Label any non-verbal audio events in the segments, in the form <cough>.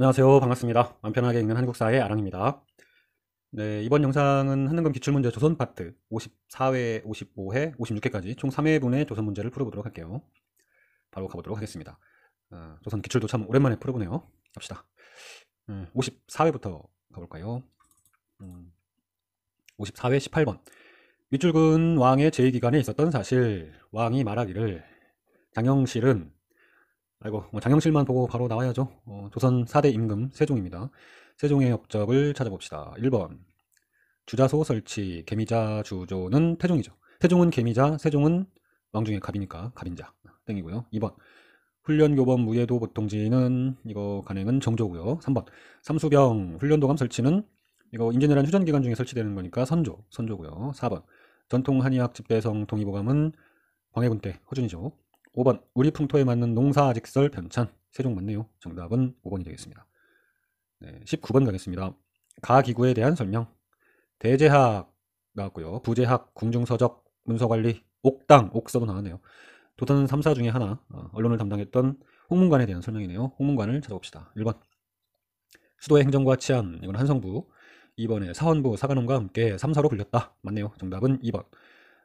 안녕하세요. 반갑습니다. 마 편하게 읽는 한국사의 아랑입니다. 네, 이번 영상은 한능금 기출문제 조선 파트 54회, 55회, 56회까지 총 3회분의 조선 문제를 풀어보도록 할게요. 바로 가보도록 하겠습니다. 어, 조선 기출도 참 오랜만에 풀어보네요. 갑시다. 음, 54회부터 가볼까요? 음, 54회 18번. 윗줄근 왕의 제위기간에 있었던 사실, 왕이 말하기를 장영실은 아이고 뭐 장영실만 보고 바로 나와야죠. 어, 조선 4대 임금 세종입니다. 세종의 역적을 찾아봅시다. 1번 주자소 설치 개미자 주조는 태종이죠. 태종은 개미자, 세종은 왕중의 갑이니까 갑인자 땡이고요. 2번 훈련교범 무예도 보통지는 이거 간행은 정조고요. 3번 삼수병 훈련도감 설치는 이거 임진왜란 휴전 기간 중에 설치되는 거니까 선조 선조고요. 4번 전통 한의학 집대성 동의보감은 광해군 때 허준이죠. 5번 우리 풍토에 맞는 농사직설 변찬 세종 맞네요 정답은 5번이 되겠습니다 네, 19번 가겠습니다 가기구에 대한 설명 대제학 나왔고요 부제학 궁중서적 문서관리 옥당 옥서도 나왔네요 도단 3사 중에 하나 어, 언론을 담당했던 홍문관에 대한 설명이네요 홍문관을 찾아봅시다 1번 수도의 행정과 치안 이건 한성부 2번에 사헌부 사관원과 함께 3사로 불렸다 맞네요 정답은 2번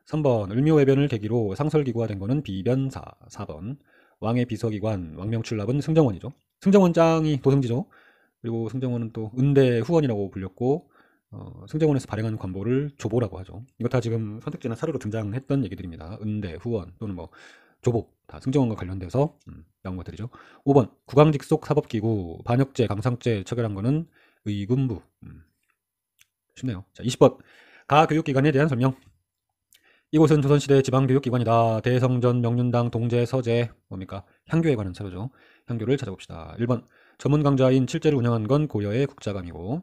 3번 을묘해변을 계기로 상설기구화 된 것은 비변사 4번 왕의 비서기관 왕명출납은 승정원이죠. 승정원장이 도승지죠. 그리고 승정원은 또 은대 후원이라고 불렸고 어, 승정원에서 발행한 관보를 조보라고 하죠. 이거 다 지금 선택지나 사례로 등장했던 얘기들입니다. 은대 후원 또는 뭐 조보 다 승정원과 관련돼서 음, 나온 것들이죠. 5번 국왕직속 사법기구 반역죄 감상죄 체결한 거는 의군부 음, 쉽네요. 자 20번 가교육기관에 대한 설명 이곳은 조선시대 지방교육기관이다. 대성전, 명륜당, 동제, 서재 뭡니까? 향교에 관한 자료죠. 향교를 찾아봅시다. 1번 전문 강좌인 실제로 운영한 건 고려의 국자감이고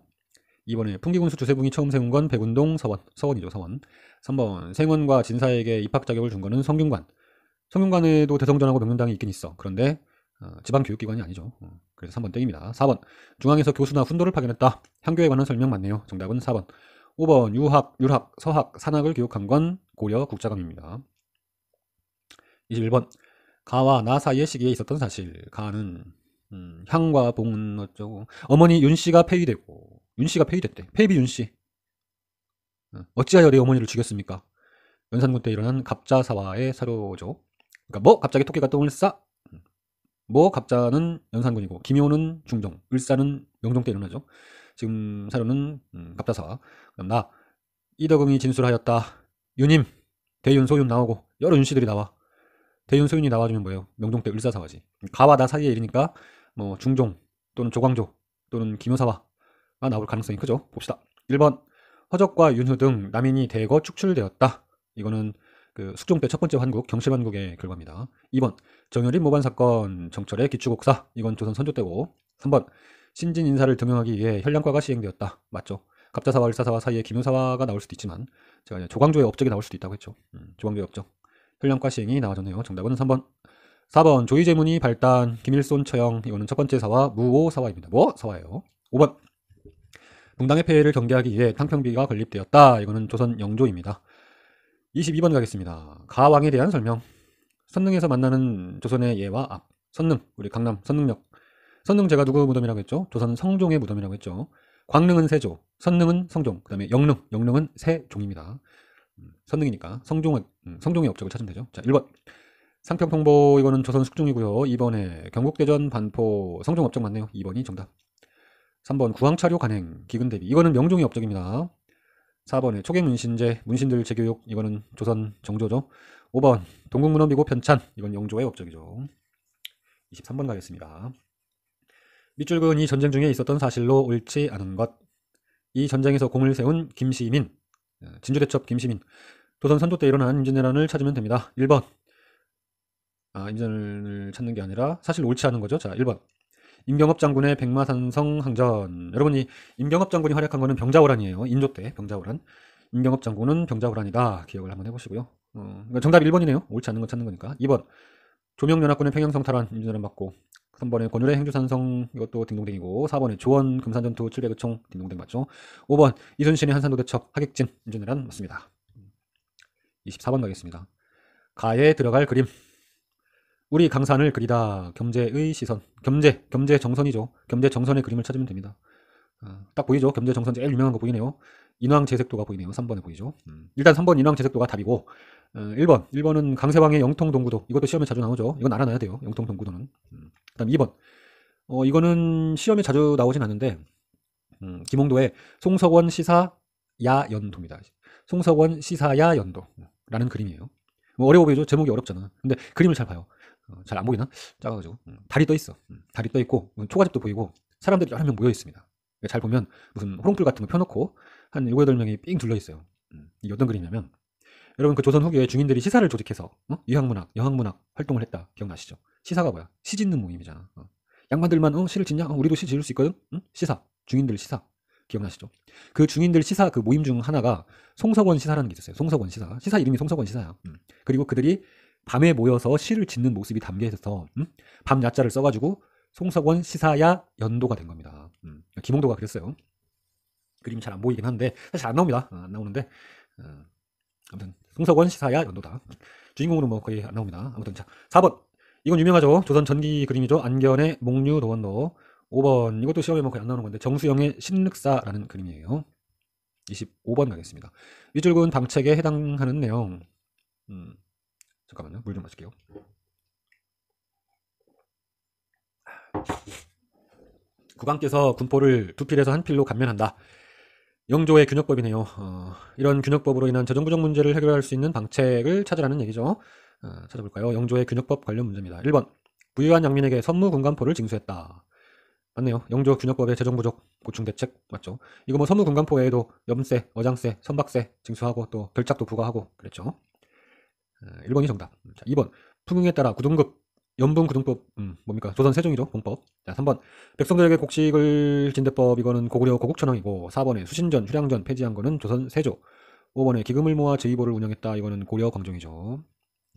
2번에 풍기군수 주세붕이 처음 세운 건 백운동 서원, 서원이죠 서원 3번 생원과 진사에게 입학 자격을 준 거는 성균관 성균관에도 대성전하고 명륜당이 있긴 있어 그런데 어, 지방교육기관이 아니죠 어, 그래서 3번 땡입니다 4번 중앙에서 교수나 훈도를 파견했다 향교에 관한 설명 맞네요 정답은 4번 5번 유학, 유학 서학, 산학을 교육한 건 고려 국자감입니다. 21번 가와 나 사이의 시기에 있었던 사실 가는 음, 향과 봉은 어쩌고 어머니 윤씨가 폐위되고 윤씨가 폐위됐대 폐비 윤씨 어, 어찌하여 내 어머니를 죽였습니까 연산군 때 일어난 갑자사화의 사료죠 그러니까 뭐 갑자기 토끼가 똥을 싸뭐 음. 갑자는 연산군이고 김효는 중종 을사는 명종 때 일어나죠 지금 사료는 음, 갑자사 그럼 나 이덕음이 진술하였다 유님 대윤 소윤 나오고 여러 윤씨들이 나와 대윤 소윤이 나와주면 뭐예요 명종때 을사사화지 가와 나 사이의 일이니까 뭐 중종 또는 조광조 또는 김효사화가 나올 가능성이 크죠 봅시다 1번 허적과 윤후 등 남인이 대거 축출되었다 이거는 그 숙종 때 첫 번째 환국 경실환국의 결과입니다 2번 정열린 모반 사건 정철의 기축옥사 이건 조선 선조 때고 3번 신진 인사를 등용하기 위해 현량과가 시행되었다. 맞죠? 갑자사와 을사사와 사이에 김효사화가 나올 수도 있지만 제가 조광조의 업적이 나올 수도 있다고 했죠. 음, 조광조의 업적. 현량과 시행이 나와졌네요. 정답은 3번. 4번 조이재문이 발단 김일손 처형 이거는 첫 번째 사화 무오 사화입니다. 뭐 사화예요. 5번 붕당의 폐해를 경계하기 위해 탕평비가 건립되었다. 이거는 조선 영조입니다. 22번 가겠습니다. 가왕에 대한 설명. 선릉에서 만나는 조선의 예와 앞. 선릉 우리 강남 선릉역 선릉 제가 누구 무덤이라고 했죠? 조선은 성종의 무덤이라고 했죠. 광릉은 세조, 선릉은 성종, 그 다음에 영릉, 영릉은 세종입니다. 음, 선릉이니까 성종, 음, 성종의 업적을 찾으면 되죠. 자, 1번. 상평통보 이거는 조선 숙종이고요. 2번에 경국대전 반포 성종 업적 맞네요. 2번이 정답. 3번 구황차료 간행 기근대비 이거는 명종의 업적입니다. 4번에 초계문신제 문신들 재교육 이거는 조선 정조죠. 5번 동국문헌 비고 편찬 이건 영조의 업적이죠. 23번 가겠습니다. 밑줄근이 전쟁 중에 있었던 사실로 옳지 않은 것. 이 전쟁에서 공을 세운 김시민, 예, 진주대첩 김시민. 도선 선조 때 일어난 임진왜란을 찾으면 됩니다. 1번. 아, 임진을 왜란 찾는 게 아니라 사실 옳지 않은 거죠. 자, 1번. 임경업 장군의 백마산성 항전. 여러분이 임경업 장군이 활약한 거는 병자호란이에요. 인조 때 병자호란. 임경업 장군은 병자호란이다. 기억을 한번 해보시고요. 어, 그러니까 정답 1번이네요. 옳지 않은 거 찾는 거니까. 2번. 조명연합군의 평양성 탈환 임진왜란 맞고 3번에 그 권율의 행주산성 이것도 딩동댕이고 4번에 조원 금산전투 700의총 딩동댕 맞죠 5번 이순신의 한산도대첩 하객진 임진왜란 맞습니다 24번 가겠습니다 가에 들어갈 그림 우리 강산을 그리다 겸재의 시선 겸재 겸재 정선이죠 겸재 정선의 그림을 찾으면 됩니다 아, 딱 보이죠 겸재 정선 제일 유명한 거 보이네요 인왕 제색도가 보이네요. 3번에 보이죠. 음. 일단 3번 인왕 제색도가 답이고 어, 1번. 1번은 강세방의 영통 동구도. 이것도 시험에 자주 나오죠. 이건 알아놔야 돼요. 영통 동구도는. 음. 그다음 2번. 어, 이거는 시험에 자주 나오진 않는데 음, 김홍도의 송석원 시사 야 연도입니다. 송석원 시사 야 연도라는 음, 그림이에요. 뭐 어려워 보이죠? 제목이 어렵잖아. 근데 그림을 잘 봐요. 어, 잘안 보이나? 작아가지고 음, 다리 떠 있어. 음, 다리 떠 있고 초가집도 보이고 사람들이 여러 명 모여 있습니다. 잘 보면 무슨 호롱불 같은 거 펴놓고 한 7, 8명이 삥 둘러있어요. 음, 이게 어떤 그림이냐면, 여러분 그 조선 후기에 중인들이 시사를 조직해서 어? 유학문학, 영학문학 활동을 했다. 기억나시죠? 시사가 뭐야? 시 짓는 모임이잖아. 어. 양반들만 어, 시를 짓냐? 어, 우리도 시 지을 수 있거든? 응? 시사, 중인들 시사. 기억나시죠? 그 중인들 시사 그 모임 중 하나가 송석원 시사라는 게 있었어요. 송석원 시사. 시사 이름이 송석원 시사야. 음. 그리고 그들이 밤에 모여서 시를 짓는 모습이 담겨 있어서 음? 밤 야자를 써가지고 송석원 시사야 연도가 된 겁니다. 음. 김홍도가 그랬어요. 그림이 잘안 보이긴 한데 사실 안 나옵니다. 아, 안 나오는데 어, 아무튼 송석원 시사야 연도다. 어, 주인공으로 뭐 거의 안 나옵니다. 아무튼 자 4번 이건 유명하죠. 조선 전기 그림이죠. 안견의 목류 도원로 5번 이것도 시험에 뭐 거의 안 나오는 건데 정수영의 신륵사라는 그림이에요. 25번 가겠습니다. 위줄근 방책에 해당하는 내용. 음, 잠깐만요. 물 좀 마실게요. 국왕께서 군포를 두 필에서 한 필로 감면한다. 영조의 균역법이네요. 어, 이런 균역법으로 인한 재정부정 문제를 해결할 수 있는 방책을 찾으라는 얘기죠. 어, 찾아볼까요? 영조의 균역법 관련 문제입니다. 1번 부유한 양민에게 선무 군간포를 징수했다. 맞네요. 영조 균역법의 재정부족 보충 대책 맞죠? 이거 뭐 선무 군간포 외에도 염세, 어장세, 선박세 징수하고 또 결착도 부과하고 그랬죠. 1번이 어, 정답. 2번. 풍응에 따라 구등급 연분구등법 음, 뭡니까 조선 세종이죠 공법 자 3번 백성들에게 곡식을 진대법 이거는 고구려 고국천왕이고 4번에 수신전 휴량전 폐지한 거는 조선 세조 5번에 기금을 모아 제의보를 운영했다 이거는 고려 광종이죠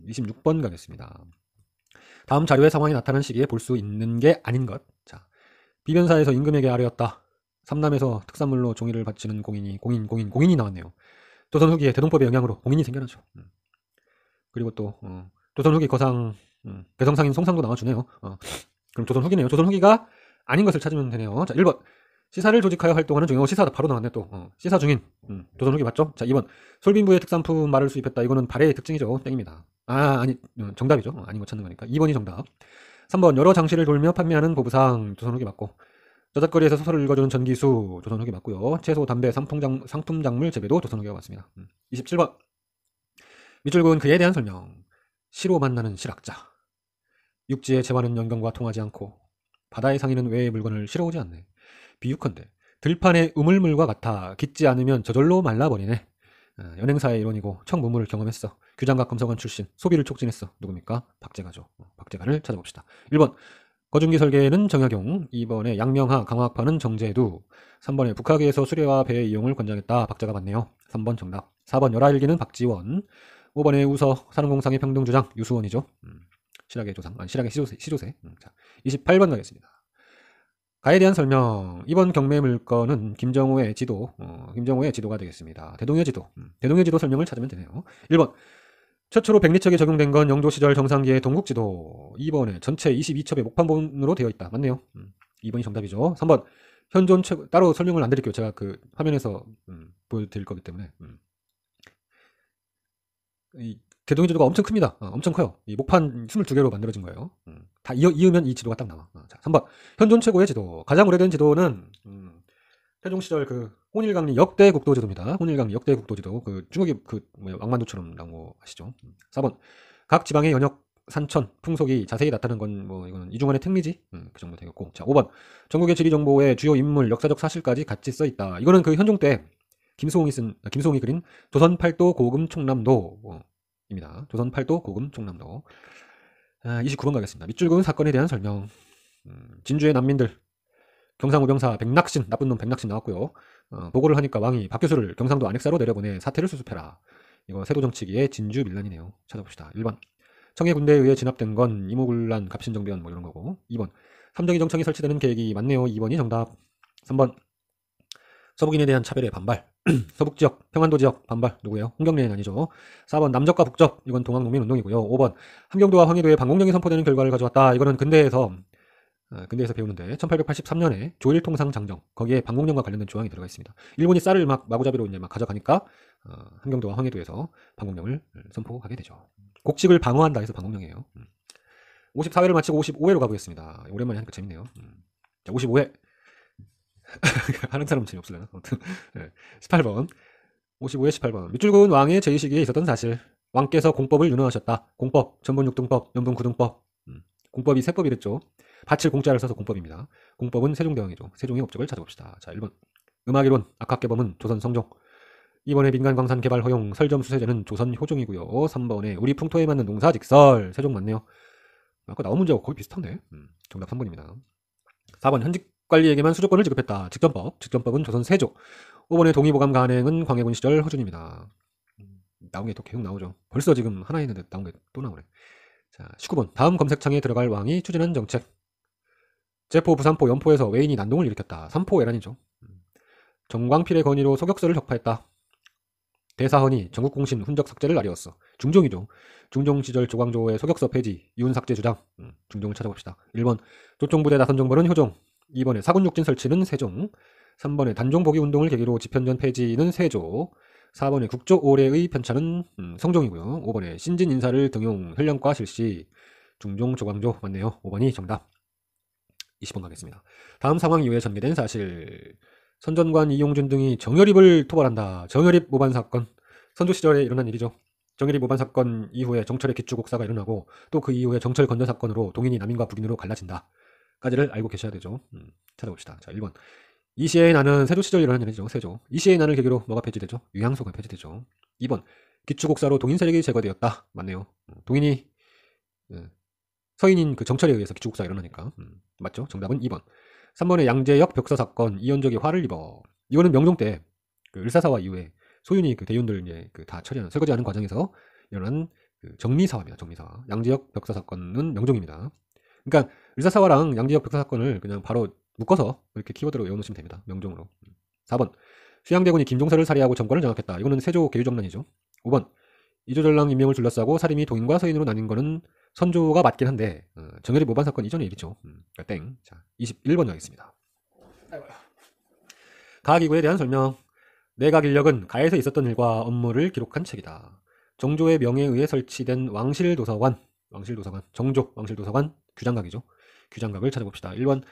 26번 가겠습니다 다음 자료의 상황이 나타난 시기에 볼 수 있는 게 아닌 것자 비변사에서 임금에게 아뢰었다 삼남에서 특산물로 종이를 바치는 공인이 공인 공인 공인이 나왔네요 조선 후기에 대동법의 영향으로 공인이 생겨나죠 음. 그리고 또 어, 조선 후기 거상 음, 배성상인 송상도 나와주네요. 어. 그럼 조선 후기네요. 조선 후기가 아닌 것을 찾으면 되네요. 자, 1번. 시사를 조직하여 활동하는 중인, 어, 시사 바로 나왔네 또. 어, 시사 중인. 음, 조선 후기 맞죠? 자, 2번. 솔빈부의 특산품 말을 수입했다. 이거는 발해의 특징이죠. 땡입니다. 아, 아니, 음, 정답이죠. 어, 아닌 거 찾는 거니까. 2번이 정답. 3번. 여러 장실을 돌며 판매하는 보부상. 조선 후기 맞고. 저작거리에서 소설을 읽어주는 전기수. 조선 후기 맞고요. 채소, 담배, 상품장, 상품작물 재배도 조선 후기가 맞습니다. 음. 27번. 밑줄은 그에 대한 설명. 시로 만나는 실학자. 육지의 재화는 연경과 통하지 않고 바다의 상인은 외의 물건을 실어오지 않네. 비유컨대 들판의 우물물과 같아 깃지 않으면 저절로 말라버리네. 어, 연행사의 일원이고 청문물을 경험했어. 규장각 검사관 출신 소비를 촉진했어. 누굽니까? 박재가죠. 어, 박재가를 찾아봅시다. 1번 거중기 설계는 정약용, 2번에 양명하 강화학파는 정재두, 3번에 북학에서 수레와 배의 이용을 권장했다. 박재가 맞네요. 3번 정답. 4번 열하일기는 박지원, 5번에 우서 산업공상의 평등주장 유수원이죠. 음. 실학의 조상, 아니 실학의 시조세, 시조세. 음, 자, 28번 가겠습니다. 가에 대한 설명. 이번 경매 물건은 김정호의 지도, 어, 김정호의 지도가 되겠습니다. 대동여 지도. 음, 대동여 지도 설명을 찾으면 되네요. 1번. 최초로 백리척에 적용된 건 영조 시절 정상기의 동국지도. 2번에 전체 22첩의 목판본으로 되어 있다. 맞네요. 음, 2번이 정답이죠. 3번. 현존 최 따로 설명을 안 드릴게요. 제가 그 화면에서 음, 보여드릴 거기 때문에. 음. 이 개동인 지도가 엄청 큽니다. 어, 엄청 커요. 이 목판 22개로 만들어진 거예요. 음. 다 이어, 이으면 이 지도가 딱 나와. 어, 자, 3번. 현존 최고의 지도. 가장 오래된 지도는, 음, 태종 음. 시절 그, 혼일강리 역대 국도지도입니다. 혼일강리 역대 국도지도. 그, 중국의 그, 뭐, 왕만도처럼 나온 거 아시죠? 음. 4번. 각 지방의 연역, 산천, 풍속이 자세히 나타난 건, 뭐, 이거 이중환의 특미지? 음, 그 정도 되겠고. 자, 5번. 전국의 지리정보의 주요 인물, 역사적 사실까지 같이 써 있다. 이거는 그 현종 때, 김소홍이 쓴, 아, 김수홍이 그린 조선 팔도 고금 총남도, 어, 입니다. 조선 8도 고금 총남도 29번 아, 가겠습니다. 밑줄 그은 사건에 대한 설명 음, 진주의 난민들 경상우병사 백낙신 나쁜 놈 백낙신 나왔고요. 어, 보고를 하니까 왕이 박교수를 경상도 안핵사로 내려보내 사태를 수습해라. 이거 세도정치기의 진주 밀란이네요. 찾아봅시다. 1번 청해 군대에 의해 진압된 건 이모군란 갑신정변 뭐 이런 거고 2번 삼정이 정청이 설치되는 계획이 맞네요. 2번이 정답 3번 서북인에 대한 차별의 반발. <clears throat> 서북 지역, 평안도 지역 반발 누구예요? 홍경래는 아니죠. 4번 남적과 북적 이건 동학농민운동이고요. 5번 함경도와 황해도의 반공령이 선포되는 결과를 가져왔다. 이거는 근대에서 아, 근대에서 배우는데 1883년에 조일통상 장정 거기에 반공령과 관련된 조항이 들어가 있습니다. 일본이 쌀을 막 마구잡이로 이제 막 가져가니까 어, 함경도와 황해도에서 반공령을 선포하게 되죠. 곡식을 방어한다 해서 반공령이에요. 54회를 음. 마치고 55회로 가보겠습니다. 오랜만에 하니까 재밌네요. 음. 자, 55회 <laughs> 하는 사람 재미없을래나? 아무튼 네. 18번 55에 18번 밑줄 그은 왕의 제의기에 있었던 사실 왕께서 공법을 유능하셨다 공법, 전본6등법연본9등법 음. 공법이 세법이랬죠 밭을 공짜를 써서 공법입니다 공법은 세종대왕이죠 세종의 업적을 찾아봅시다 자 1번 음악이론, 악학개범은 조선성종 2번에 민간광산 개발 허용, 설점수세제는 조선 효종이고요 3번에 우리 풍토에 맞는 농사 직설 세종 맞네요 아까 나온 문제하고 거의 비슷한데 음. 정답 3번입니다 4번 현직 관리에게만 수조권을 지급했다. 직전법. 직전법은 조선 세조. 5번의 동의보감 간행은 광해군 시절 허준입니다. 음, 나온 게또 계속 나오죠. 벌써 지금 하나 있는데 나온 게또 나오네. 자, 19번. 다음 검색창에 들어갈 왕이 추진한 정책. 제포, 부산포, 연포에서 외인이 난동을 일으켰다. 삼포 외란이죠. 음, 정광필의 건의로 소격서를 적파했다. 대사헌이 전국공신 훈적 삭제를 날이었어. 중종이죠. 중종 시절 조광조의 소격서 폐지, 이윤 삭제 주장. 음, 중종을 찾아봅시다. 1번. 조총부대 나선 정벌은 효종. 2번에 사군육진 설치는 세종 3번에 단종복위 운동을 계기로 집현전 폐지는 세조 4번에 국조 오래의 편차는 음, 성종이고요 5번에 신진 인사를 등용 훈련과 실시 중종 조광조 맞네요 5번이 정답 20번 가겠습니다 다음 상황 이후에 전개된 사실 선전관 이용준 등이 정열입을 토벌한다 정열입 모반 사건 선조 시절에 일어난 일이죠 정열입 모반 사건 이후에 정철의 기축옥사가 일어나고 또 그 이후에 정철 건전 사건으로 동인이 남인과 북인으로 갈라진다 까지를 알고 계셔야 되죠. 음, 찾아봅시다. 자, 1번. 이 시에 나는 세조 시절 이라는 일이죠. 세조. 이 시에 나는 계기로 뭐가 폐지되죠? 유향소가 폐지되죠. 2번. 기축국사로 동인 세력이 제거되었다. 맞네요. 음, 동인이 예, 서인인 그 정철에 의해서 기축국사가 일어나니까. 음, 맞죠? 정답은 2번. 3번의 양재역 벽사 사건 이현적이 화를 입어. 이거는 명종 때그 을사사화 이후에 소윤이 그 대윤들 이제 그 다 처리하는 설거지하는 과정에서 일어난 그 정리사화입니다. 정리사화. 양재역 벽사 사건은 명종입니다. 그러니까 의사사화랑 양지역 백사 사건을 그냥 바로 묶어서 이렇게 키워드로 외워놓으시면 됩니다. 명종으로. 4번 음. 수양대군이 김종서를 살해하고 정권을 장악했다. 이거는 세조 개유정란이죠 5번 이조전랑 임명을 둘러싸고 사림이 동인과 서인으로 나뉜 거는 선조가 맞긴 한데 어, 정열이 모반 사건 이전의 일이죠. 음, 그러니까 땡. 자, 21번 하겠습니다. 가학이구에 대한 설명. 내각 인력은 가에서 있었던 일과 업무를 기록한 책이다. 정조의 명에 의해 설치된 왕실 도서관, 왕실 도서관, 정조 왕실 도서관 규장각이죠. 규장각을 찾아봅시다. 1번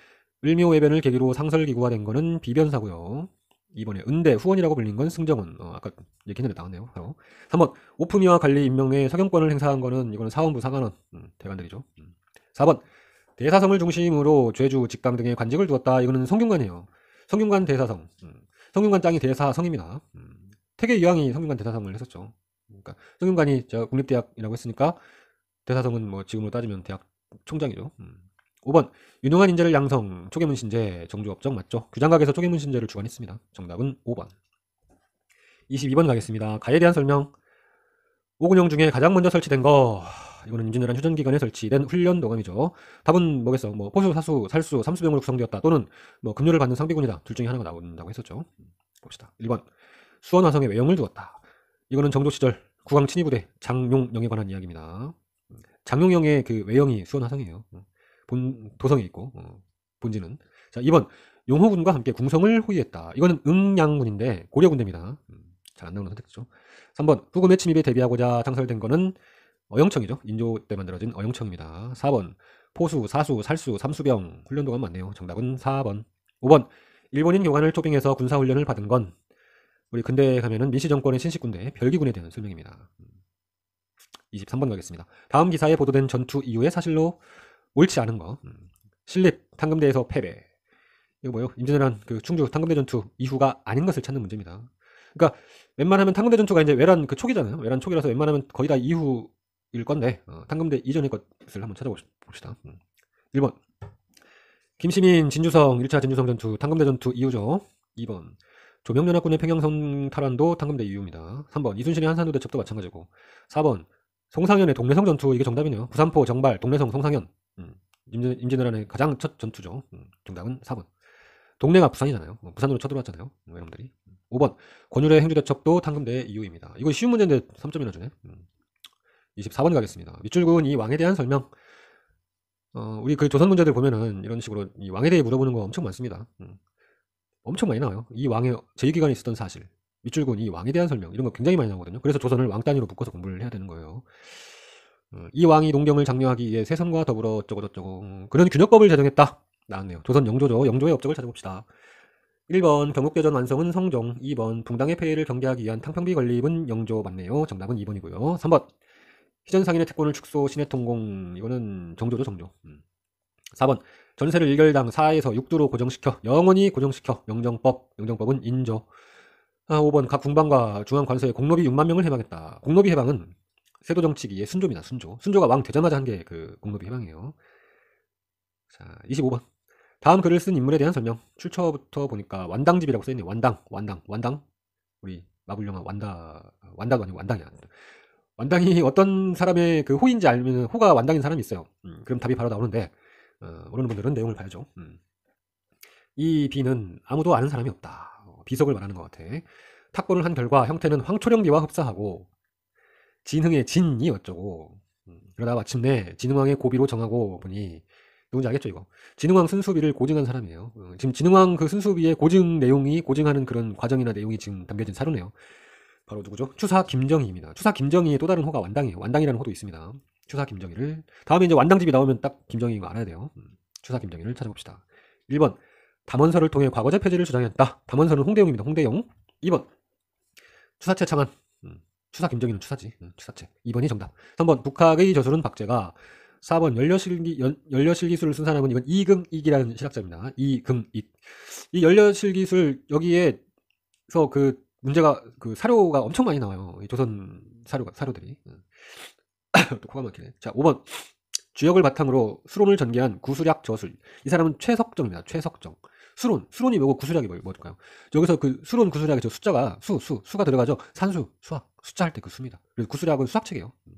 을묘외변을 계기로 상설기구화된 거는 비변사고요. 2번에 은대 후원이라고 불린 건 승정은 어, 아까 얘기했는데 나왔네요. 바로. 3번 오프미와 관리 임명에 서경권을 행사한 거는 이거는 사원부 상관원 음, 대관들이죠. 음. 4번 대사성을 중심으로 죄주 직강 등의 관직을 두었다. 이거는 성균관이에요. 성균관 대사성. 음. 성균관 땅이 대사성입니다. 음. 태계 유왕이 성균관 대사성을 했었죠. 그러니까 성균관이 제가 국립대학이라고 했으니까 대사성은 뭐 지금으로 따지면 대학 총장이죠. 음. 5번 유능한 인재를 양성 초계문신제 정주업적 맞죠? 규장각에서 초계문신제를 주관했습니다. 정답은 5번 22번 가겠습니다. 가에 대한 설명 5군형 중에 가장 먼저 설치된 거 이거는 임진왜란 휴전기간에 설치된 훈련 도감이죠. 답은 뭐겠어? 뭐 포수, 사수, 살수, 삼수병으로 구성되었다 또는 뭐 급료를 받는 상비군이다 둘 중에 하나가 나온다고 했었죠. 봅시다. 1번 수원 화성에 외형을 두었다. 이거는 정조 시절 국왕 친위부대 장용영에 관한 이야기입니다. 장용영의 그 외형이 수원화성이에요. 어. 본, 도성에 있고, 어, 본지는. 자, 2번. 용호군과 함께 궁성을 호위했다. 이거는 응양군인데, 고려군대입니다. 음, 잘안 나오는 선택이죠. 3번. 후금의 침입에 대비하고자 창설된 거는 어영청이죠. 인조 때 만들어진 어영청입니다. 4번. 포수, 사수, 살수, 삼수병. 훈련도가 많네요. 정답은 4번. 5번. 일본인 교관을 초빙해서 군사훈련을 받은 건 우리 근대에 가면은 미시 정권의 신식군대 별기군에 대한 설명입니다. 음. 23번 가겠습니다. 다음 기사에 보도된 전투 이후에 사실로 옳지 않은 거. 음. 신립 탕금대에서 패배. 이거 뭐요? 임진왜란 그 충주 탕금대 전투 이후가 아닌 것을 찾는 문제입니다. 그러니까 웬만하면 탕금대 전투가 이제 왜란 그 초기잖아요. 왜란 초기라서 웬만하면 거의 다 이후일 건데 어, 탕금대 이전의 것을 한번 찾아봅시다. 음. 1번 김시민 진주성 1차 진주성 전투 탕금대 전투 이후죠. 2번 조명연합군의 평양성 탈환도 탕금대 이후입니다. 3번 이순신의 한산도 대첩도 마찬가지고 4번 송상현의 동래성 전투 이게 정답이네요. 부산포 정발 동래성 송상현 음. 임진, 임진왜란의 가장 첫 전투죠. 음. 정답은 4번. 동네가 부산이잖아요. 뭐 부산으로 쳐들어왔잖아요. 뭐 여러분들이. 5번 권율의 행주대첩도 탕금대의 이유입니다. 이거 쉬운 문제인데 3점이나 주네. 24번 음. 가겠습니다. 밑줄은 이 왕에 대한 설명. 어, 우리 그 조선 문제들 보면은 이런 식으로 이 왕에 대해 물어보는 거 엄청 많습니다. 음. 엄청 많이 나와요. 이 왕의 제휴기간이 있었던 사실. 밑줄곧 이 왕에 대한 설명 이런 거 굉장히 많이 나오거든요. 그래서 조선을 왕 단위로 묶어서 공부를 해야 되는 거예요. 어, 이 왕이 농경을 장려하기 위해 세선과 더불어 어쩌고 저쩌고 음, 그런 균역법을 제정했다. 나왔네요. 조선 영조죠. 영조의 업적을 찾아봅시다. 1번 경국대전 완성은 성종 2번 붕당의 폐해를 경계하기 위한 탕평비 건립은 영조 맞네요. 정답은 2번이고요. 3번 희전상인의 특권을 축소 신해통공 이거는 정조죠 정조. 4번 음. 전세를 일결당 4에서 6두로 고정시켜 영원히 고정시켜 영정법영정법은 인조 5번 아, 각 군방과 중앙관서에공노비 6만 명을 해방했다. 공노비 해방은 세도 정치기의 순조입니다. 순조. 순조가 왕 되자마자 한 게 그공노비 해방이에요. 자, 25번. 다음 글을 쓴 인물에 대한 설명. 출처부터 보니까 완당집이라고 써있네요. 완당, 완당, 완당. 우리 마블 영화 완다, 완다가 아니고 완당이야. 완당이 어떤 사람의 그 호인지 알면 호가 완당인 사람이 있어요. 음, 그럼 답이 바로 나오는데, 어, 모르는 분들은 내용을 봐야죠. 음. 이 비는 아무도 아는 사람이 없다. 비석을 말하는 것 같아. 탁본을 한 결과 형태는 황초령비와 흡사하고 진흥의 진이 어쩌고 음, 그러다 마침내 진흥왕의 고비로 정하고 보니 누군지 알겠죠 이거 진흥왕 순수비를 고증한 사람이에요 음, 지금 진흥왕 그 순수비의 고증 내용이 고증하는 그런 과정이나 내용이 지금 담겨진 사료네요 바로 누구죠 추사 김정희입니다 추사 김정희의 또 다른 호가 완당이에요 완당이라는 호도 있습니다 추사 김정희를 다음에 이제 완당집이 나오면 딱 김정희 이거 알아야 돼요 음, 추사 김정희를 찾아봅시다 1번 담원서를 통해 과거자 폐지를 주장했다. 담원서는 홍대용입니다. 홍대용. 2번. 추사체 창안. 음. 추사 김정인은 추사지. 음, 추사체. 2번이 정답. 3번. 북학의 저술은 박제가 4번 연료실기 연, 연료실기술을 쓴 사람은 이건 이금익이라는 실학자입니다. 이금익. 이 연료실기술 여기에서 그 문제가 그 사료가 엄청 많이 나와요. 조선 사료가 사료들이. 음. <coughs> 또 코가 막히네. 자, 5번. 주역을 바탕으로 수론을 전개한 구술약 저술. 이 사람은 최석정입니다. 최석정. 수론, 수론이 뭐고 구술약이 뭐, 뭘까요? 여기서 그 수론 구술약의 저 숫자가 수, 수, 수가 들어가죠. 산수, 수학, 숫자 할 때 그 수입니다. 그래서 구술약은 수학책이에요. 음,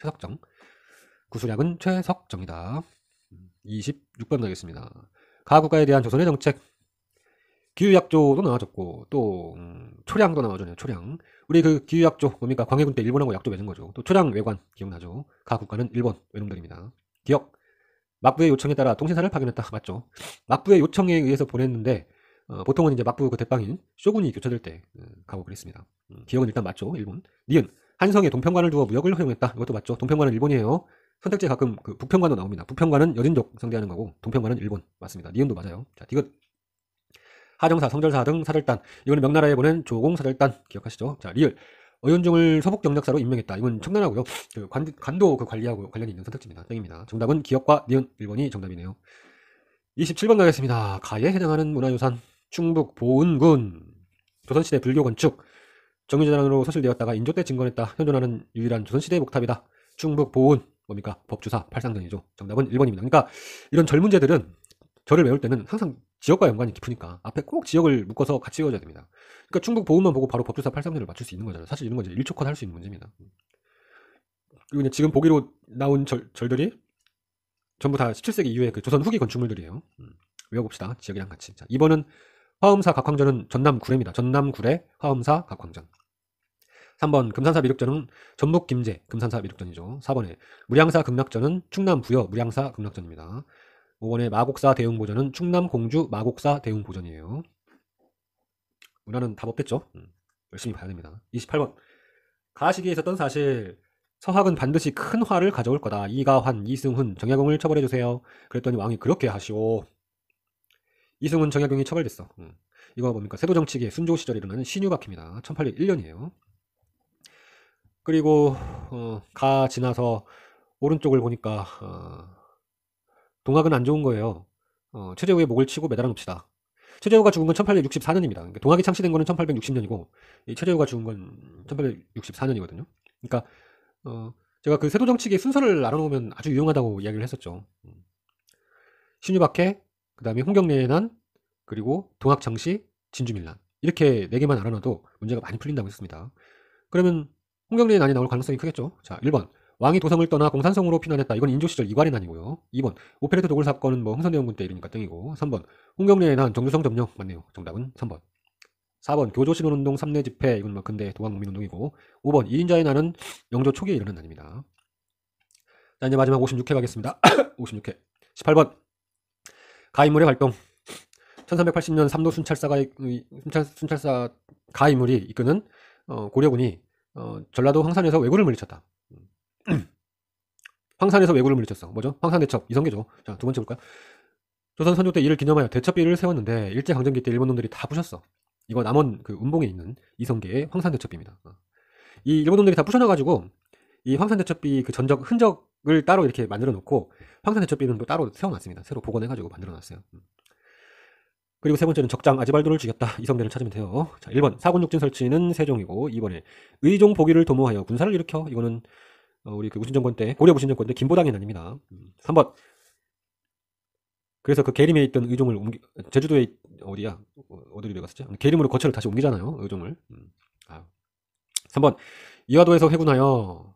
최석정. 구술약은 최석정이다. 26번 음, 가겠습니다. 가국가에 대한 조선의 정책. 기후약조도 나와줬고 또 음, 초량도 나와줬네요. 초량. 우리 그 기후약조 뭡니까? 광해군 때 일본하고 약조 맺은 거죠. 또 초량 외관 기억나죠? 가 국가는 일본 외놈들입니다. 기억. 막부의 요청에 따라 통신사를 파견했다. <laughs> 맞죠? 막부의 요청에 의해서 보냈는데 어, 보통은 이제 막부 그 대빵인 쇼군이 교체될 때 어, 가고 그랬습니다. 음, 기억은 일단 맞죠? 일본. 니은 한성에 동평관을 두어 무역을 허용했다. 이것도 맞죠? 동평관은 일본이에요. 선택지에 가끔 그 북평관도 나옵니다. 북평관은 여진족 상대하는 거고 동평관은 일본 맞습니다. 니은도 맞아요. 자, 디귿 하정사, 성절사 등 사절단 이거는 명나라에 보낸 조공 사절단 기억하시죠? 자, 리을 어현종을 서북 경력사로 임명했다. 이건 청단하고요그 관, 간도 그 관리하고 관련이 있는 선택지입니다. 땡입니다. 정답은 기억과 니은 1번이 정답이네요. 27번 가겠습니다. 가에 해당하는 문화유산 충북 보은군 조선시대 불교 건축 정유재단으로 서술되었다가 인조 때 증건했다. 현존하는 유일한 조선시대 목탑이다. 충북 보은 뭡니까? 법주사 팔상전이죠. 정답은 1번입니다. 그러니까 이런 절 문제들은 절을 외울 때는 항상 지역과 연관이 깊으니까 앞에 꼭 지역을 묶어서 같이 지어줘야 됩니다. 그러니까 충북 보훈만 보고 바로 법조사 836을 맞출 수 있는 거잖아요. 사실 이런 건 이제 1초권할수 있는 문제입니다. 그리고 지금 보기로 나온 절, 절들이 전부 다 17세기 이후에 그 조선 후기 건축물들이에요. 음, 외워봅시다. 지역이랑 같이. 자, 2번은 화엄사 각광전은 전남 구례입니다. 전남 구례 화엄사 각광전 3번 금산사 미륵전은 전북 김제 금산사 미륵전이죠. 4번에 무량사 극락전은 충남 부여 무량사 극락전입니다. 5번의 마곡사 대웅보전은 충남 공주 마곡사 대웅보전이에요. 문화는 답 없겠죠? 음, 열심히 봐야 됩니다. 28번 가시기에 있었던 사실 서학은 반드시 큰 화를 가져올 거다. 이가환, 이승훈, 정약용을 처벌해주세요. 그랬더니 왕이 그렇게 하시오. 이승훈, 정약용이 처벌됐어. 음. 이거 뭡니까? 세도정치기의 순조 시절에 일어나는 신유박입니다. 1801년이에요. 그리고 어, 가 지나서 오른쪽을 보니까 어, 동학은 안 좋은 거예요. 어, 최재우의 목을 치고 매달아 놓읍시다. 최재우가 죽은 건 1864년입니다. 그러니까 동학이 창시된 거는 1860년이고 이 최재우가 죽은 건 1864년이거든요. 그러니까 어, 제가 그 세도 정치기 순서를 알아놓으면 아주 유용하다고 이야기를 했었죠. 신유박해, 그다음에 홍경래난, 의 그리고 동학장시, 진주밀란 이렇게 네 개만 알아놔도 문제가 많이 풀린다고 했습니다. 그러면 홍경래난이 의 나올 가능성이 크겠죠. 자, 1번 왕이 도성을 떠나 공산성으로 피난했다. 이건 인조 시절 이관의아니고요 2번 오페레트 도굴 사건은 뭐 흥선대원군 때 일이니까 땡이고 3번 홍경래의 난정조성 점령 맞네요. 정답은 3번 4번 교조 신원운동 3내 집회 이건 뭐 근대 도왕 농민운동이고 5번 이인자의 난은 영조 초기에 일어난 날입니다자 이제 마지막 56회 가겠습니다. 56회 18번 가인물의 활동 1380년 삼도 순찰사가 순찰, 순찰사 가인물이 이끄는 어, 고려군이 어, 전라도 황산에서 왜구를 물리쳤다. <clears throat> 황산에서 왜구를 물리쳤어. 뭐죠? 황산대첩. 이성계죠. 자, 두 번째 볼까요? 조선 선조 때 이를 기념하여 대첩비를 세웠는데 일제강점기 때 일본 놈들이 다 부셨어. 이거 남원 그 운봉에 있는 이성계의 황산대첩비입니다. 어. 이 일본 놈들이 다 부셔놔가지고 이 황산대첩비 그 전적 흔적을 따로 이렇게 만들어 놓고 황산대첩비는 또 따로 세워놨습니다. 새로 복원해가지고 만들어 놨어요. 음. 그리고 세 번째는 적장 아지발도를 죽였다. 이성계를 찾으면 돼요. 자, 1번 사군육진 설치는 세종이고 2번에 의종 보기를 도모하여 군사를 일으켜. 이거는 어, 우리 그무신정권때 고려 무신정권때 김보당이 아닙니다. 3번 음. 그래서 그 계림에 있던 의종을 옮기, 제주도에 어디야 어, 어디로 갔었죠? 계림으로 거처를 다시 옮기잖아요 의종을. 음. 아. 3번 이화도에서 회군하여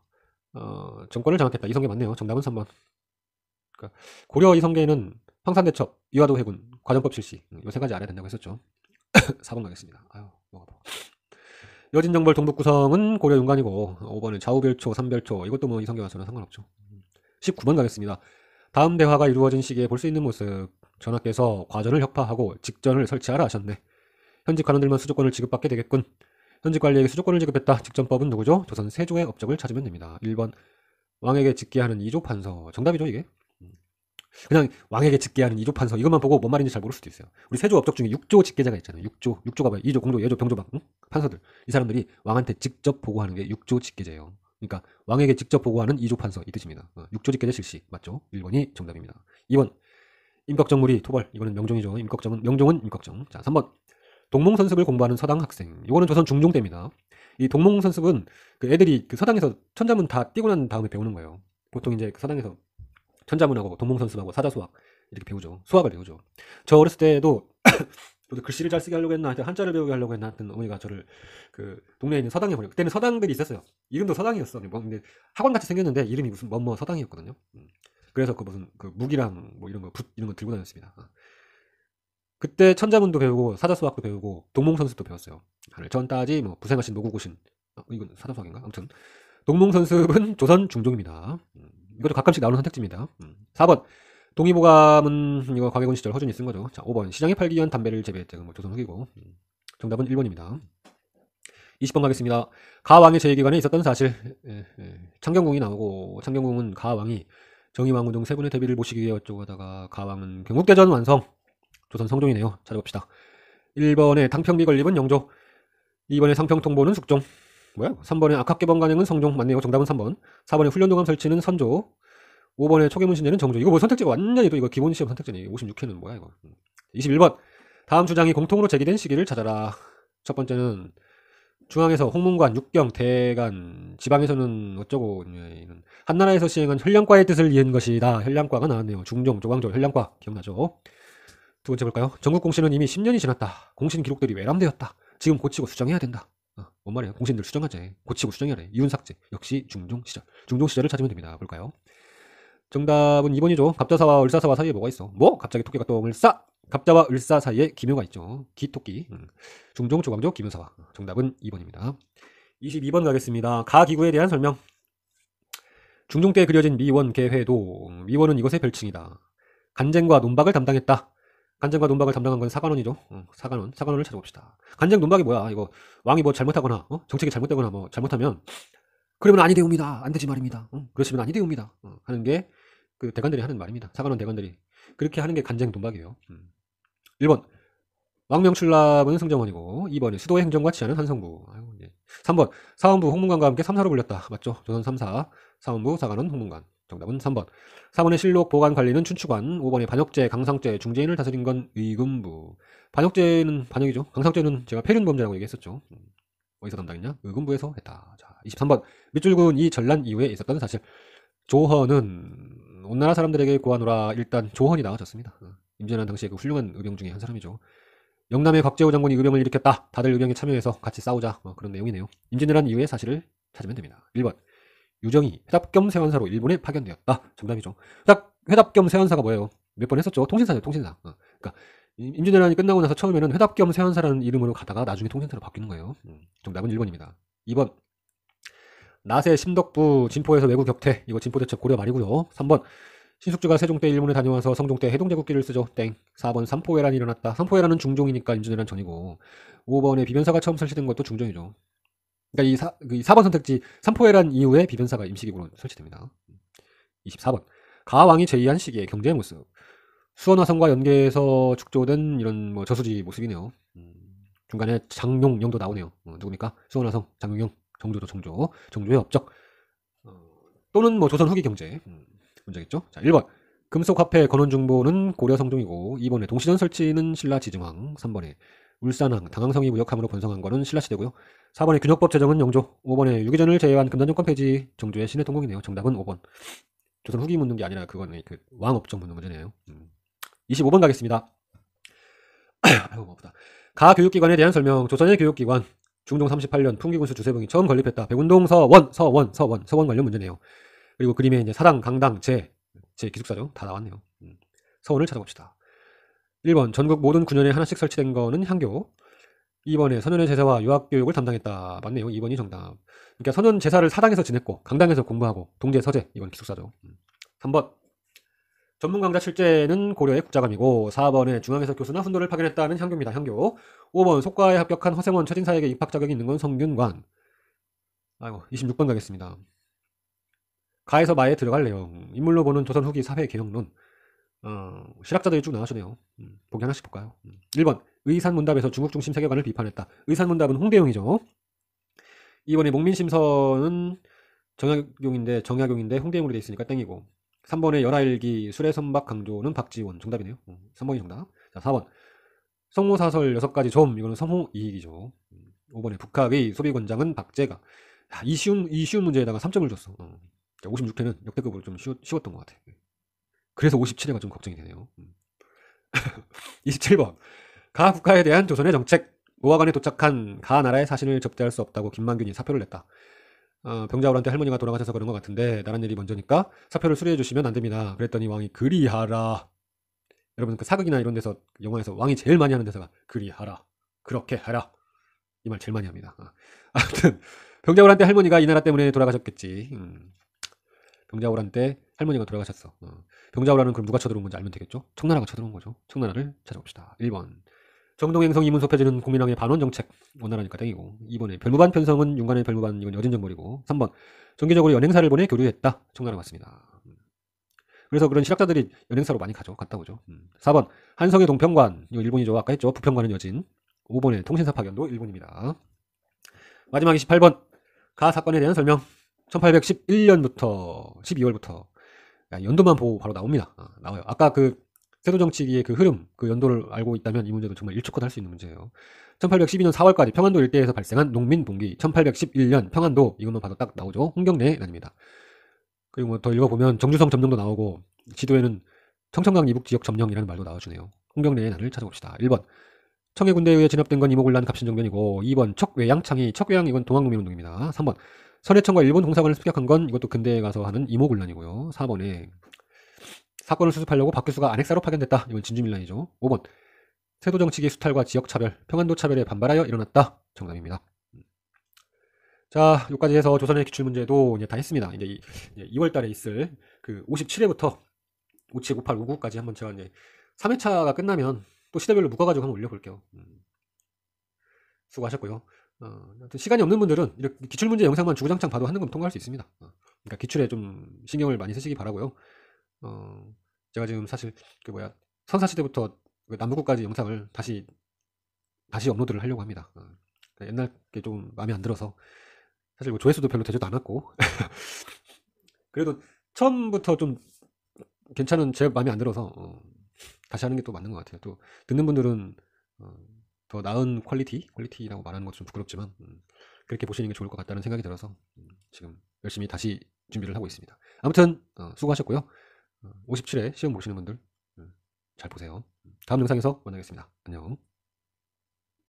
어, 정권을 장악했다. 이성계 맞네요. 정답은 3번. 그러니까 고려 이성계는 황산대첩, 이화도 회군 과정법 실시 음, 요세 가지 알아야 된다고 했었죠. 4번 <coughs> 가겠습니다. 아유, 먹어봐. 여진정벌 동북구성은 고려 윤관이고 5번은 어, 좌우별초, 삼별초 이것도 뭐이성계 와서는 상관없죠. 19번 가겠습니다. 다음 대화가 이루어진 시기에 볼 수 있는 모습 전하께서 과전을 혁파하고 직전을 설치하라 하셨네. 현직 관원들만 수조권을 지급받게 되겠군. 현직 관리에게 수조권을 지급했다. 직전법은 누구죠? 조선 세조의 업적을 찾으면 됩니다. 1번 왕에게 직계하는 이조 판서. 정답이죠 이게? 그냥 왕에게 직계하는 2조 판서 이것만 보고 뭔 말인지 잘 모를 수도 있어요. 우리 세조 업적 중에 6조 직계자가 있잖아요. 6조, 6조가 봐요 2조, 공조, 예조, 병조, 막 응? 판서들. 이 사람들이 왕한테 직접 보고하는 게 6조 직계자예요. 그러니까 왕에게 직접 보고하는 2조 판서 이 뜻입니다. 6조 어, 직계자 실시 맞죠? 1번이 정답입니다. 2번 임꺽정 물이 토벌 이거는 명종이죠. 임꺽정은 명종은 임꺽정. 자 3번 동몽선습을 공부하는 서당 학생. 이거는 조선 중종 때입니다. 이 동몽선습은 그 애들이 그 서당에서 천자문 다 띄고 난 다음에 배우는 거예요. 보통 이제 그 서당에서 천자문하고 동몽선습하고 사자수학 이렇게 배우죠. 수학을 배우죠. 저 어렸을 때도 <coughs> 저도 글씨를 잘 쓰게 하려고 했나, 한자를 배우게 하려고 했나 하여튼 어머니가 저를 그 동네에 있는 서당에 보내고 그때는 서당들이 있었어요. 이름도 서당이었어. 뭐 근데 학원 같이 생겼는데 이름이 무슨 뭐뭐 서당이었거든요. 음. 그래서 그 무슨 그 무기랑 뭐 이런 거붓 이런 거 들고 다녔습니다. 아. 그때 천자문도 배우고 사자수학도 배우고 동몽선습도 배웠어요. 전따지 뭐 부생하신 노구고신 어, 이건 사자수학인가? 아무튼 동몽선습은 조선 중종입니다. 음. 이것도 가끔씩 나오는 선택지입니다. 음. 4번 동의보감은 이거 광해군 시절 허준이 쓴 거죠. 자, 5번 시장에 팔기 위한 담배를 재배했대. 뭐 조선 후기고. 음. 정답은 1번입니다. 20번 가겠습니다. 가왕의 제위기관에 있었던 사실. 예, 예. 창경궁이 나오고 창경궁은 가왕이 정의왕후 등세 분의 대비를 모시기 위해 어쩌고 하다가 가왕은 경국대전 완성. 조선 성종이네요. 찾아봅시다. 1번에 당평비 건립은 영조. 2번에 상평통보는 숙종. 뭐야? 3번의 악학개번 관행은 성종 맞네요. 정답은 3번. 4번의 훈련도감 설치는 선조. 5번의 초계문 신제는 정조. 이거 뭐 선택지가 완전히 또 이거 기본 시험 선택지네. 56회는 뭐야 이거. 21번. 다음 주장이 공통으로 제기된 시기를 찾아라. 첫 번째는 중앙에서 홍문관, 육경, 대관 지방에서는 어쩌고 예, 한나라에서 시행한 현량과의 뜻을 이은 것이다. 현량과가 나왔네요. 중종, 조광조, 현량과 기억나죠? 두 번째 볼까요? 전국 공신은 이미 10년이 지났다. 공신 기록들이 외람되었다. 지금 고치고 수정해야 된다. 뭔 말이야? 공신들 수정하재. 고치고 수정해라. 이윤삭제. 역시 중종 시절. 중종 시절을 찾으면 됩니다. 볼까요? 정답은 2번이죠. 갑자사와 을사사와 사이에 뭐가 있어? 뭐? 갑자기 토끼가 똥을 싸! 갑자와 을사 사이에 기묘가 있죠. 기토끼. 음. 중종, 조광조, 기묘사와. 정답은 2번입니다. 22번 가겠습니다. 가기구에 대한 설명. 중종 때 그려진 미원 개회도 음, 미원은 이것의 별칭이다. 간쟁과 논박을 담당했다. 간쟁과 논박을 담당한 건 사관원이죠. 어, 사관원, 사관원을 찾아봅시다. 간쟁 논박이 뭐야? 이거 왕이 뭐 잘못하거나 어? 정책이 잘못되거나 뭐 잘못하면 그러면 아니 되옵니다. 안 되지 말입니다. 응? 어? 그러시면 아니 되옵니다. 응, 어, 하는 게 그 대관들이 하는 말입니다. 사관원 대관들이 그렇게 하는 게 간쟁 논박이에요. 음. 1번 왕명출납은 승정원이고 2번 수도의 행정과 치하는 한성부 3번 예. 사원부 홍문관과 함께 3사로 불렸다. 맞죠? 조선 3사 사원부 사관원 홍문관 정답은 3번. 4번의 실록 보관 관리는 춘추관, 5번의 반역죄, 강상죄, 중재인을 다스린 건 의금부. 반역죄는 반역이죠. 강상죄는 제가 폐륜 범죄라고 얘기했었죠. 음, 어디서 담당했냐? 의금부에서 했다. 자, 23번. 밑줄군이 전란 이후에 있었다는 사실. 조헌은 온나라 사람들에게 구하노라 일단 조헌이 나와졌습니다. 음, 임진왜란 당시에 그 훌륭한 의병 중에 한 사람이죠. 영남의 곽재호 장군이 의병을 일으켰다. 다들 의병에 참여해서 같이 싸우자. 어, 그런 내용이네요. 임진왜란 이후의 사실을 찾으면 됩니다. 1번. 유정이 회답 겸 세환사로 일본에 파견되었다. 정답이죠. 회답, 회답 겸 세환사가 뭐예요? 몇 번 했었죠. 통신사죠, 통신사. 어. 그러니까 임진왜란이 끝나고 나서 처음에는 회답 겸 세환사라는 이름으로 가다가 나중에 통신사로 바뀌는 거예요. 음. 정답은 1번입니다. 2번. 나세 심덕부 진포에서 외국 격퇴. 이거 진포 대첩 고려 말이고요. 3번. 신숙주가 세종 때 일본에 다녀와서 성종 때 해동제국기를 쓰죠. 땡. 4번 삼포회란이 일어났다. 삼포회란은 중종이니까 임진왜란 전이고. 5번에 비변사가 처음 설치된 것도 중종이죠. 그러니까 이, 사, 그 이 4번 선택지 삼포해란 이후에 비변사가 임시기구로 설치됩니다. 24번 가왕이 제의한 시기의 경제의 모습 수원화성과 연계해서 축조된 이런 뭐 저수지 모습이네요. 중간에 장용 영도 나오네요. 어, 누구니까 수원화성 장용 정조도 정조 정조의 업적 어, 또는 뭐 조선 후기 경제 음, 문제겠죠. 자 1번 금속화폐 건원중보는 고려성종이고 2번에 동시전 설치는 신라지증왕 3번에 울산항 당항성이 무역함으로 번성한 거는 신라시대고요. 4번의 균역법 제정은 영조, 5번의 유기전을 제외한 금단정권 폐지, 정조의 신의 통곡이네요. 정답은 5번. 조선 후기 묻는 게 아니라 그거는 그 왕업종 묻는 문제네요. 음. 25번 가겠습니다. <clears throat> 아이고 뭐보다. 가 교육기관에 대한 설명. 조선의 교육기관 중종 38년 풍기군수 주세봉이 처음 건립했다. 백운동 서원, 서원, 서원, 서원 관련 문제네요. 그리고 그림에 이제 사당, 강당, 제, 제 기숙사죠. 다 나왔네요. 음. 서원을 찾아봅시다. 1번 전국 모든 군현에 하나씩 설치된 거는 향교 2번에 선현의 제사와 유학교육을 담당했다. 맞네요. 2번이 정답. 그러니까 선현 제사를 사당에서 지냈고 강당에서 공부하고 동제 서재 이건 기숙사죠. 3번 음. 전문 강좌 출제는 고려의 국자감이고 4번에 중앙에서 교수나 훈도를 파견했다는 향교입니다. 향교 5번 속과에 합격한 허생원 최진사에게 입학 자격이 있는 건 성균관 아이고 26번 가겠습니다. 가에서 마에 들어갈 내용 음, 인물로 보는 조선 후기 사회 개혁론 어, 실학자들이 쭉 나와주네요. 음, 보기 하나씩 볼까요? 음. 1번 의산문답에서 중국 중심 세계관을 비판했다. 의산문답은 홍대용이죠. 이번에 목민심서는 정약용인데 정약용인데 홍대용으로 돼 있으니까 땡이고 3번의 열하일기 수레 선박 강조는 박지원 정답이네요. 3번이 음, 정답. 자 4번 성모사설 6가지 점 이거는 성호 이익이죠. 5번에 음, 북학의 소비권장은 박재가 야, 이 쉬운 이 쉬운 문제에다가 3점을 줬어. 어. 음, 56회는 역대급으로 좀 쉬웠, 던것 같아. 그래서 57회가 좀 걱정이 되네요. 27번 <laughs> 가 국가에 대한 조선의 정책 오화관에 도착한 가 나라의 사신을 접대할 수 없다고 김만균이 사표를 냈다. 어, 병자호란때 할머니가 돌아가셔서 그런 것 같은데 나란 일이 먼저니까 사표를 수리해 주시면 안 됩니다. 그랬더니 왕이 그리하라. 여러분 그 사극이나 이런 데서 영화에서 왕이 제일 많이 하는 데서가 그리하라. 그렇게 하라. 이 말 제일 많이 합니다. 어. <laughs> 아무튼 병자호란때 할머니가 이 나라 때문에 돌아가셨겠지. 음. 병자호란때 할머니가 돌아가셨어. 어. 병자호란은 그럼 누가 쳐들어온 건지 알면 되겠죠? 청나라가 쳐들어온 거죠. 청나라를 찾아봅시다. 1번. 정동행성 이문소 폐지는 국민왕의 반원 정책 원활하니까 땡이고 2번에 별무반 편성은 윤관의 별무반 이건 여진정벌이고 3번 정기적으로 연행사를 보내 교류했다 청나라 맞습니다 음. 그래서 그런 실학자들이 연행사로 많이 가죠 갔다 오죠 4번 음. 한성의 동평관 이거 일본이죠 아까 했죠 부평관은 여진 5번에 통신사 파견도 일본입니다 마지막 28번 가 사건에 대한 설명 1811년부터 12월부터 야, 연도만 보고 바로 나옵니다 아, 나와요 아까 그 세도 정치기의 그 흐름, 그 연도를 알고 있다면 이 문제도 정말 일축컷 할 수 있는 문제예요. 1812년 4월까지 평안도 일대에서 발생한 농민 봉기, 1811년 평안도 이것만 봐도 딱 나오죠. 홍경래 란입니다 그리고 뭐 더 읽어보면 정주성 점령도 나오고 지도에는 청천강 이북 지역 점령이라는 말도 나와주네요. 홍경래의 난을 찾아봅시다. 1번 청해 군대에 의해 진압된 건 이모군란 갑신정변이고 2번 척외양 창이 척외양 이건 동학농민운동입니다. 3번 선해청과 일본 공사관을 습격한 건 이것도 근대에 가서 하는 이모군란이고요. 4번에 사건을 수습하려고 박규수가 안핵사로 파견됐다. 이건 진주밀란이죠. 5번. 세도 정치기 수탈과 지역 차별, 평안도 차별에 반발하여 일어났다. 정답입니다. 음. 자, 여기까지 해서 조선의 기출 문제도 이제 다 했습니다. 이제 2월 달에 있을 그 57회부터 57, 58, 59까지 한번 제가 이제 3회차가 끝나면 또 시대별로 묶어가지고 한번 올려볼게요. 음. 수고하셨고요. 어, 시간이 없는 분들은 이렇게 기출문제 영상만 주구장창 봐도 하는금 통과할 수 있습니다. 어, 그러니까 기출에 좀 신경을 많이 쓰시기 바라고요. 어, 제가 지금 사실 그 뭐야 선사시대부터 그 남북국까지 영상을 다시 다시 업로드를 하려고 합니다. 어, 그러니까 옛날 게 좀 마음에 안 들어서 사실 뭐 조회수도 별로 되지도 않았고 <laughs> 그래도 처음부터 좀 괜찮은 제 마음에 안 들어서 어, 다시 하는 게 또 맞는 것 같아요. 또 듣는 분들은 어, 더 나은 퀄리티 퀄리티라고 말하는 것도 좀 부끄럽지만 음, 그렇게 보시는 게 좋을 것 같다는 생각이 들어서 음, 지금 열심히 다시 준비를 하고 있습니다. 아무튼 어, 수고하셨고요. 57회 어, 시험 보시는 분들 음, 잘 보세요. 다음 영상에서 만나겠습니다. 안녕.